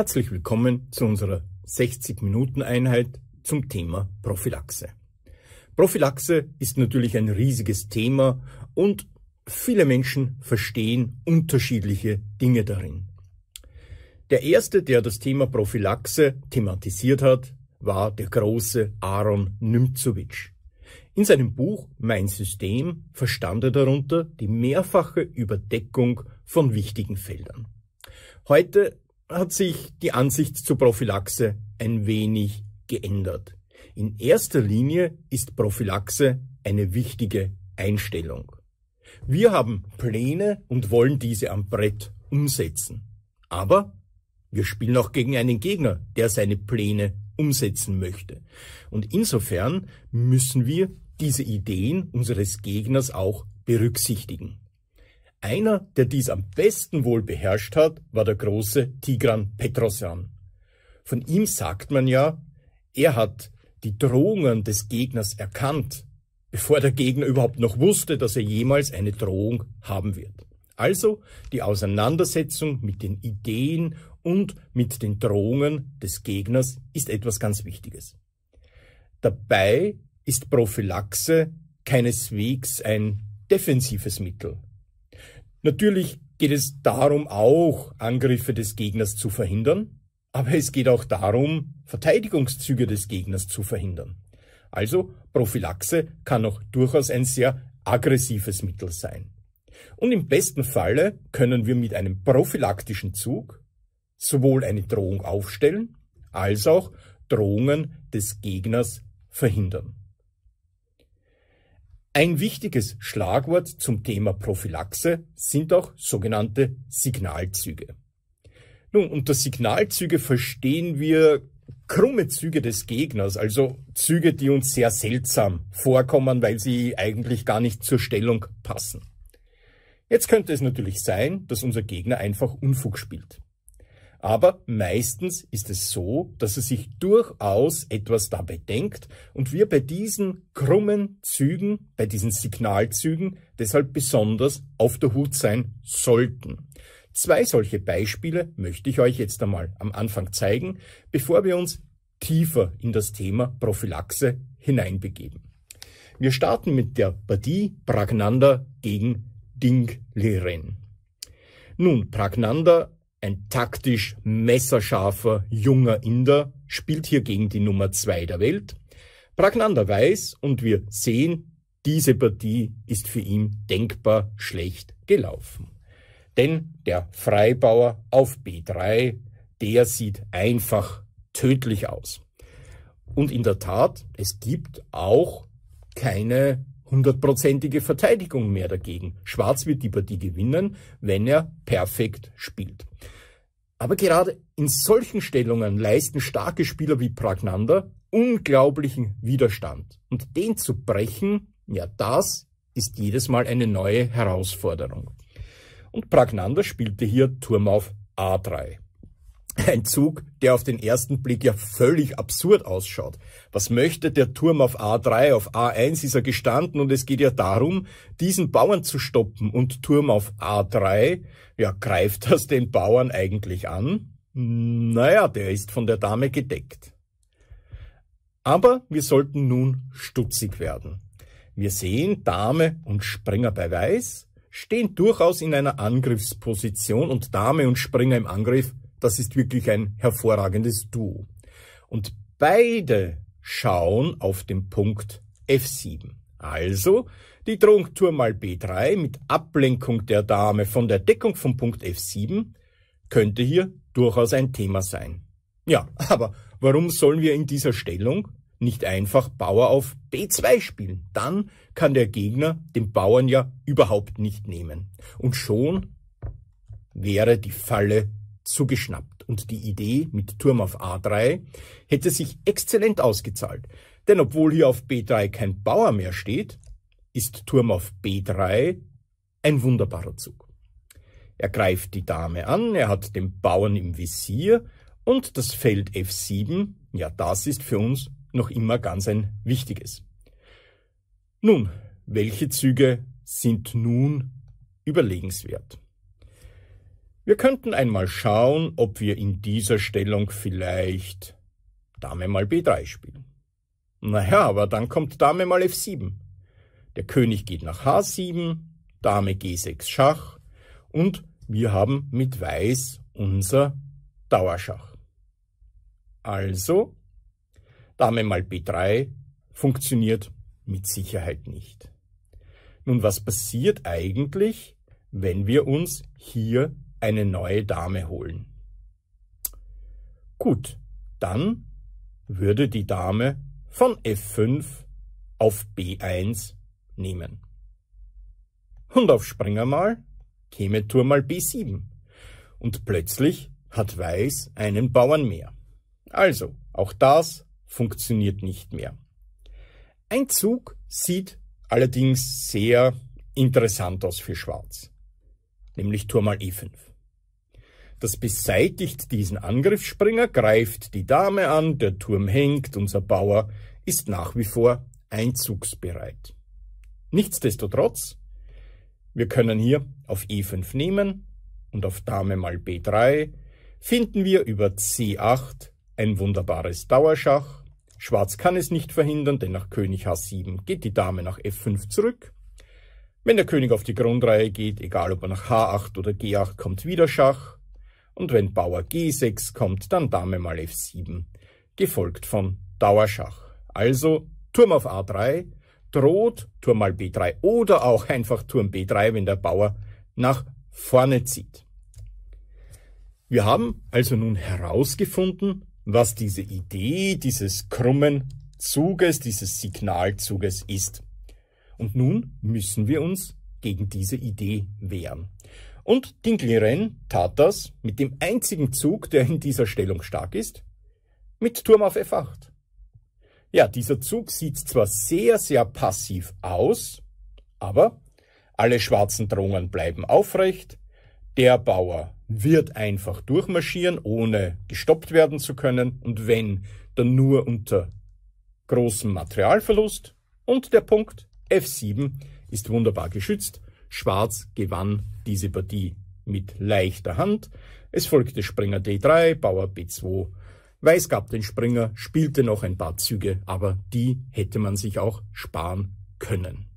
Herzlich willkommen zu unserer 60-Minuten-Einheit zum Thema Prophylaxe. Prophylaxe ist natürlich ein riesiges Thema und viele Menschen verstehen unterschiedliche Dinge darin. Der erste, der das Thema Prophylaxe thematisiert hat, war der große Aaron Nimzowitsch. In seinem Buch Mein System verstand er darunter die mehrfache Überdeckung von wichtigen Feldern. Heute hat sich die Ansicht zur Prophylaxe ein wenig geändert. In erster Linie ist Prophylaxe eine wichtige Einstellung. Wir haben Pläne und wollen diese am Brett umsetzen. Aber wir spielen auch gegen einen Gegner, der seine Pläne umsetzen möchte. Und insofern müssen wir diese Ideen unseres Gegners auch berücksichtigen. Einer, der dies am besten wohl beherrscht hat, war der große Tigran Petrosian. Von ihm sagt man ja, er hat die Drohungen des Gegners erkannt, bevor der Gegner überhaupt noch wusste, dass er jemals eine Drohung haben wird. Also die Auseinandersetzung mit den Ideen und mit den Drohungen des Gegners ist etwas ganz Wichtiges. Dabei ist Prophylaxe keineswegs ein defensives Mittel, Natürlich geht es darum, auch Angriffe des Gegners zu verhindern, aber es geht auch darum, Verteidigungszüge des Gegners zu verhindern. Also Prophylaxe kann auch durchaus ein sehr aggressives Mittel sein. Und im besten Falle können wir mit einem prophylaktischen Zug sowohl eine Drohung aufstellen als auch Drohungen des Gegners verhindern. Ein wichtiges Schlagwort zum Thema Prophylaxe sind auch sogenannte Signalzüge. Nun, unter Signalzüge verstehen wir krumme Züge des Gegners, also Züge, die uns sehr seltsam vorkommen, weil sie eigentlich gar nicht zur Stellung passen. Jetzt könnte es natürlich sein, dass unser Gegner einfach Unfug spielt. Aber meistens ist es so, dass er sich durchaus etwas dabei denkt und wir bei diesen krummen Zügen, bei diesen Signalzügen deshalb besonders auf der Hut sein sollten. Zwei solche Beispiele möchte ich euch jetzt einmal am Anfang zeigen, bevor wir uns tiefer in das Thema Prophylaxe hineinbegeben. Wir starten mit der Partie Pragnanda gegen Dingliren. Nun, Pragnanda ein taktisch messerscharfer junger Inder, spielt hier gegen die Nummer zwei der Welt. Pragnander weiß und wir sehen, diese Partie ist für ihn denkbar schlecht gelaufen. Denn der Freibauer auf B3, der sieht einfach tödlich aus. Und in der Tat, es gibt auch keine hundertprozentige Verteidigung mehr dagegen. Schwarz wird die Partie gewinnen, wenn er perfekt spielt. Aber gerade in solchen Stellungen leisten starke Spieler wie Pragnander unglaublichen Widerstand. Und den zu brechen, ja, das ist jedes Mal eine neue Herausforderung. Und Pragnander spielte hier Turm auf A3. Ein Zug, der auf den ersten Blick ja völlig absurd ausschaut. Was möchte der Turm auf A3? Auf A1 ist er gestanden und es geht ja darum, diesen Bauern zu stoppen. Und Turm auf A3, ja, greift das den Bauern eigentlich an? Naja, der ist von der Dame gedeckt. Aber wir sollten nun stutzig werden. Wir sehen Dame und Springer bei Weiß, stehen durchaus in einer Angriffsposition und Dame und Springer im Angriff das ist wirklich ein hervorragendes Duo. Und beide schauen auf den Punkt F7. Also die Drohung Turm mal B3 mit Ablenkung der Dame von der Deckung vom Punkt F7 könnte hier durchaus ein Thema sein. Ja, aber warum sollen wir in dieser Stellung nicht einfach Bauer auf B2 spielen? Dann kann der Gegner den Bauern ja überhaupt nicht nehmen. Und schon wäre die Falle zugeschnappt. Und die Idee mit Turm auf A3 hätte sich exzellent ausgezahlt. Denn obwohl hier auf B3 kein Bauer mehr steht, ist Turm auf B3 ein wunderbarer Zug. Er greift die Dame an, er hat den Bauern im Visier und das Feld F7, ja, das ist für uns noch immer ganz ein wichtiges. Nun, welche Züge sind nun überlegenswert? Wir könnten einmal schauen, ob wir in dieser Stellung vielleicht Dame mal B3 spielen. Naja, aber dann kommt Dame mal F7. Der König geht nach H7, Dame G6 Schach und wir haben mit Weiß unser Dauerschach. Also, Dame mal B3 funktioniert mit Sicherheit nicht. Nun, was passiert eigentlich, wenn wir uns hier eine neue Dame holen. Gut, dann würde die Dame von F5 auf B1 nehmen. Und auf Springer mal käme Turm mal B7. Und plötzlich hat Weiß einen Bauern mehr. Also, auch das funktioniert nicht mehr. Ein Zug sieht allerdings sehr interessant aus für Schwarz, nämlich Turm mal E5. Das beseitigt diesen Angriffsspringer, greift die Dame an, der Turm hängt, unser Bauer ist nach wie vor einzugsbereit. Nichtsdestotrotz, wir können hier auf E5 nehmen und auf Dame mal B3 finden wir über C8 ein wunderbares Dauerschach. Schwarz kann es nicht verhindern, denn nach König H7 geht die Dame nach F5 zurück. Wenn der König auf die Grundreihe geht, egal ob er nach H8 oder G8 kommt, wieder Schach und wenn Bauer G6 kommt, dann Dame mal F7, gefolgt von Dauerschach. Also Turm auf A3 droht Turm mal B3 oder auch einfach Turm B3, wenn der Bauer nach vorne zieht. Wir haben also nun herausgefunden, was diese Idee dieses krummen Zuges, dieses Signalzuges ist. Und nun müssen wir uns gegen diese Idee wehren. Und Dinkelren tat das mit dem einzigen Zug, der in dieser Stellung stark ist, mit Turm auf F8. Ja, dieser Zug sieht zwar sehr, sehr passiv aus, aber alle schwarzen Drohungen bleiben aufrecht. Der Bauer wird einfach durchmarschieren, ohne gestoppt werden zu können und wenn, dann nur unter großem Materialverlust. Und der Punkt F7 ist wunderbar geschützt Schwarz gewann diese Partie mit leichter Hand. Es folgte Springer D3, Bauer B2. Weiß gab den Springer, spielte noch ein paar Züge, aber die hätte man sich auch sparen können.